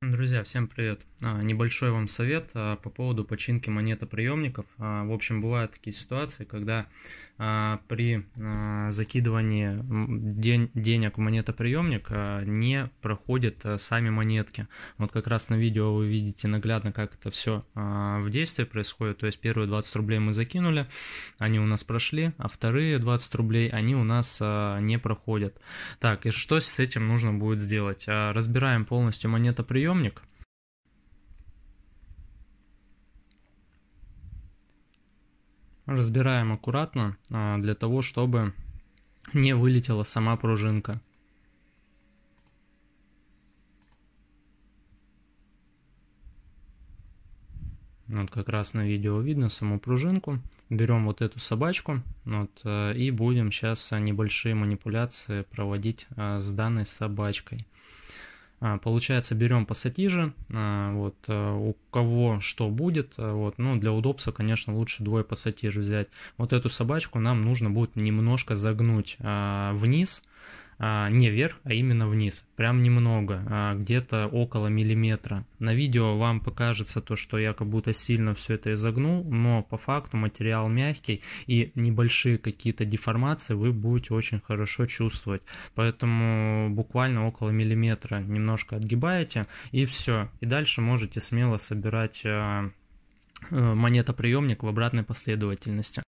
Друзья, всем привет! А, небольшой вам совет а, по поводу починки монетоприемников. А, в общем, бывают такие ситуации, когда при закидывании денег в монетоприемник не проходят сами монетки. Вот как раз на видео вы видите наглядно, как это все в действии происходит. То есть первые 20 рублей мы закинули, они у нас прошли, а вторые 20 рублей они у нас не проходят. Так, и что с этим нужно будет сделать? Разбираем полностью монетоприемник приемник. Разбираем аккуратно а, для того, чтобы не вылетела сама пружинка. Вот как раз на видео видно саму пружинку. Берем вот эту собачку вот, а, и будем сейчас а, небольшие манипуляции проводить с данной собачкой. А, получается, берем пассатижи, а, вот, э, у кого что будет, э, вот, ну, для удобства, конечно, лучше двое пассатижей взять. Вот эту собачку нам нужно будет немножко загнуть а, вниз, а, не вверх, а именно вниз, прям немного, а, где-то около миллиметра. На видео вам покажется то, что я как будто сильно все это изогнул, но по факту материал мягкий и небольшие какие-то деформации вы будете очень хорошо чувствовать. Поэтому буквально около миллиметра немножко отгибаете и все. И дальше можете смело собирать а, э, монетоприемник в обратной последовательности.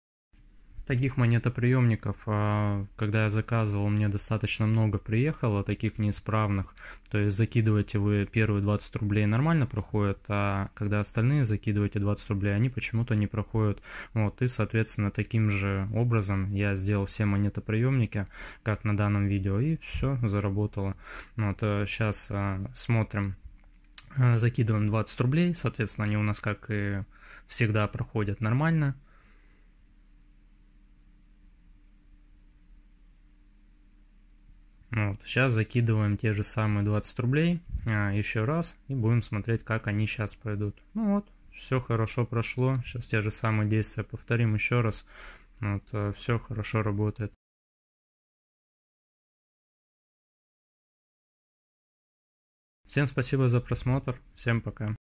Таких монетоприемников, а, когда я заказывал, мне достаточно много приехало, таких неисправных. То есть закидываете вы первые 20 рублей нормально проходят, а когда остальные закидываете 20 рублей, они почему-то не проходят. Вот, и, соответственно, таким же образом я сделал все монетоприемники, как на данном видео, и все, заработало. Вот, сейчас э, а, смотрим закидываем 20 рублей, соответственно, они у нас, как и всегда, проходят нормально. Вот. Сейчас закидываем те же самые 20 рублей а, еще раз и будем смотреть, как они сейчас пойдут. Ну вот, все хорошо прошло. Сейчас те же самые действия повторим еще раз. Вот, э, все хорошо работает. Всем спасибо за просмотр. Всем пока.